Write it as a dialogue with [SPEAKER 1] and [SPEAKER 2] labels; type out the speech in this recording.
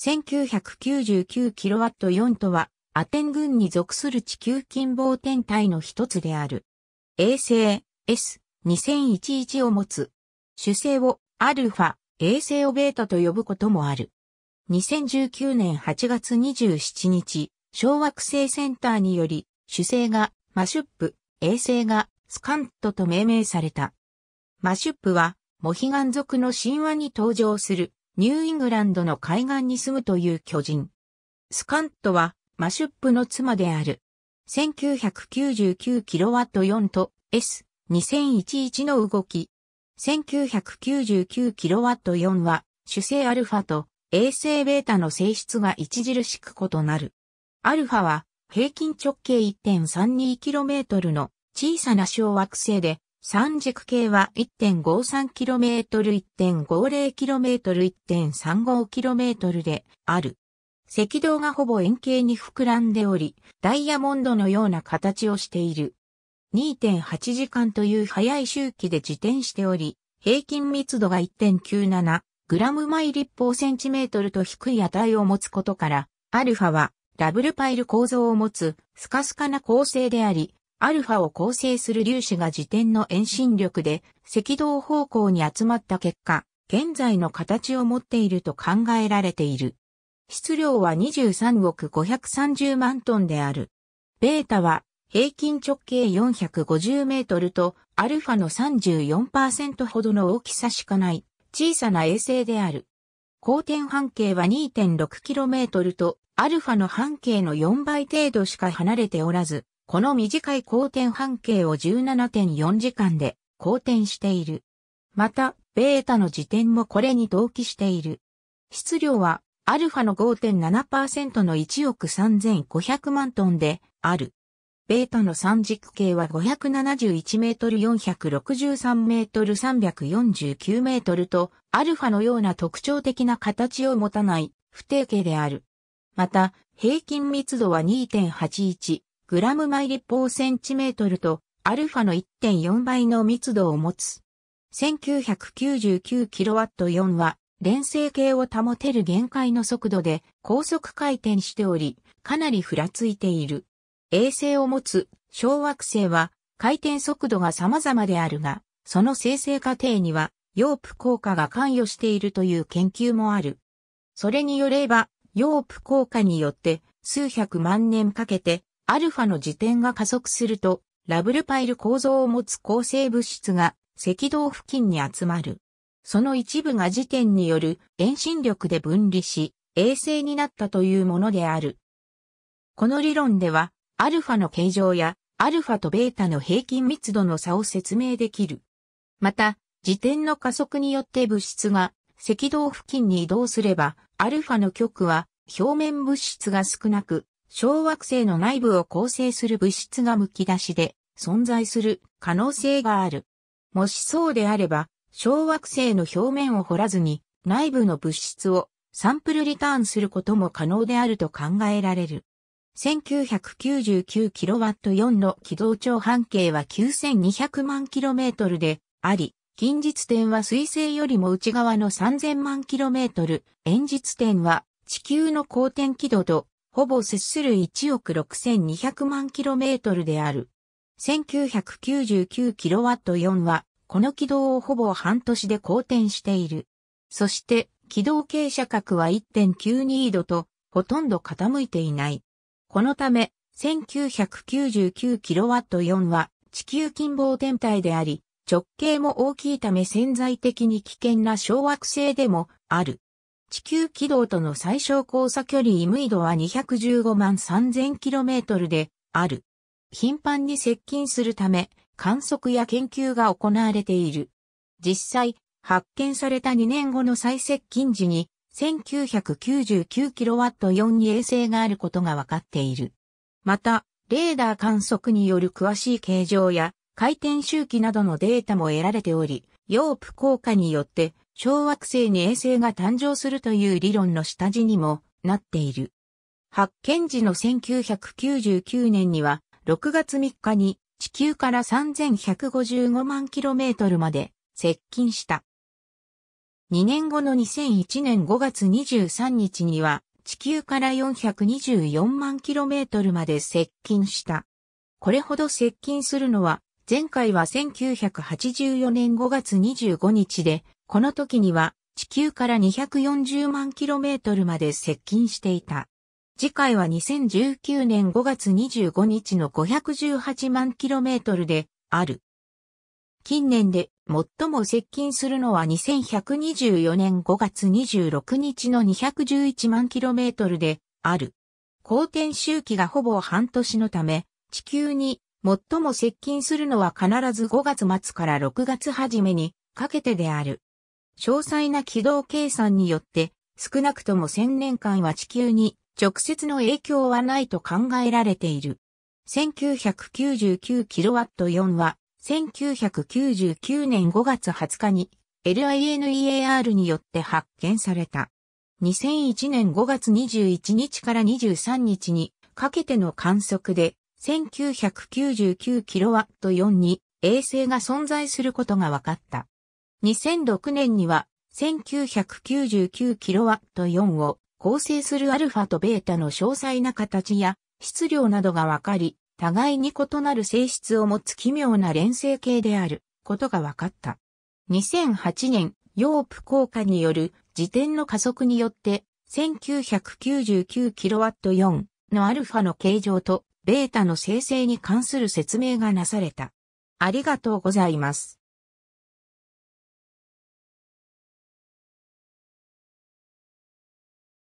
[SPEAKER 1] 1999kW4 とは、アテン軍に属する地球近傍天体の一つである。衛星 S2011 を持つ。主星をアルファ、衛星をベータと呼ぶこともある。2019年8月27日、小惑星センターにより、主星がマシュップ、衛星がスカントと命名された。マシュップは、モヒガン族の神話に登場するニューイングランドの海岸に住むという巨人。スカントは、マシュップの妻である。1999kW4 と S2011 の動き。1999kW4 は、主星アルファと衛星ベータの性質が著しく異なる。アルファは、平均直径 1.32km の小さな小惑星で、三軸系は 1.53km、1.50km、1.35km である。赤道がほぼ円形に膨らんでおり、ダイヤモンドのような形をしている。2.8時間という早い周期で自転しており、平均密度が1.97グラム毎立方センチメートルと低い値を持つことから、アルファはダブルパイル構造を持つスカスカな構成であり、アルファを構成する粒子が自転の遠心力で赤道方向に集まった結果、現在の形を持っていると考えられている。質量は23億530万トンである。ベータは平均直径450メートルとアルファの34%ほどの大きさしかない小さな衛星である。光転半径は2 6トルとアルファの半径の4倍程度しか離れておらず、この短い公転半径を17.4時間で公転している。また、ベータの時点もこれに同期している。質量は、アルファの5.7%の1億3500万トンである。ベータの三軸径は571メートル463メートル349メートルと、アルファのような特徴的な形を持たない不定形である。また、平均密度は2.81、グラム毎立方センチメートルと、アルファの1.4倍の密度を持つ。1 9 9 9ット4は、連星形を保てる限界の速度で高速回転しており、かなりふらついている。衛星を持つ小惑星は回転速度が様々であるが、その生成過程には、ヨープ効果が関与しているという研究もある。それによれば、ヨープ効果によって数百万年かけてアルファの時点が加速すると、ラブルパイル構造を持つ構成物質が赤道付近に集まる。その一部が時点による遠心力で分離し、衛星になったというものである。この理論では、アルファの形状やアルファとベータの平均密度の差を説明できる。また、時点の加速によって物質が赤道付近に移動すれば、アルファの極は表面物質が少なく、小惑星の内部を構成する物質が剥き出しで存在する可能性がある。もしそうであれば、小惑星の表面を掘らずに内部の物質をサンプルリターンすることも可能であると考えられる。1999kW4 の軌道長半径は9200万 km であり、近日点は水星よりも内側の3000万 km、遠日点は地球の公転軌道とほぼ接する1億6200万キロメートルである。1999キロワット4は、この軌道をほぼ半年で好転している。そして、軌道傾斜角は1.92度と、ほとんど傾いていない。このため、1999キロワット4は、地球近傍天体であり、直径も大きいため潜在的に危険な小惑星でもある。地球軌道との最小交差距離イムイドは215万 3000km である。頻繁に接近するため、観測や研究が行われている。実際、発見された2年後の最接近時に、1999kW4 衛星があることが分かっている。また、レーダー観測による詳しい形状や回転周期などのデータも得られており、ヨープ効果によって小惑星に衛星が誕生するという理論の下地にもなっている。発見時の1999年には、6月3日に地球から3155万キロメートルまで接近した。2年後の2001年5月23日には、地球から424万キロメートルまで接近した。これほど接近するのは、前回は1984年5月25日で、この時には地球から240万キロメートルまで接近していた。次回は2019年5月25日の518万キロメートルである。近年で最も接近するのは2124年5月26日の211万キロメートルである。公転周期がほぼ半年のため、地球に最も接近するのは必ず5月末から6月初めにかけてである。詳細な軌道計算によって、少なくとも1000年間は地球に直接の影響はないと考えられている。1999kW4 は、1999年5月20日に LINEAR によって発見された。2001年5月21日から23日にかけての観測で 1999kW4 に衛星が存在することが分かった。2006年には 1999kW4 を構成するアルファとベータの詳細な形や質量などがわかり、互いに異なる性質を持つ奇妙な連成形であることが分かった。2008年、ヨープ効果による時点の加速によって 1999kW4 のアルファの形状とベータの生成に関する説明がなされた。ありがとうございます。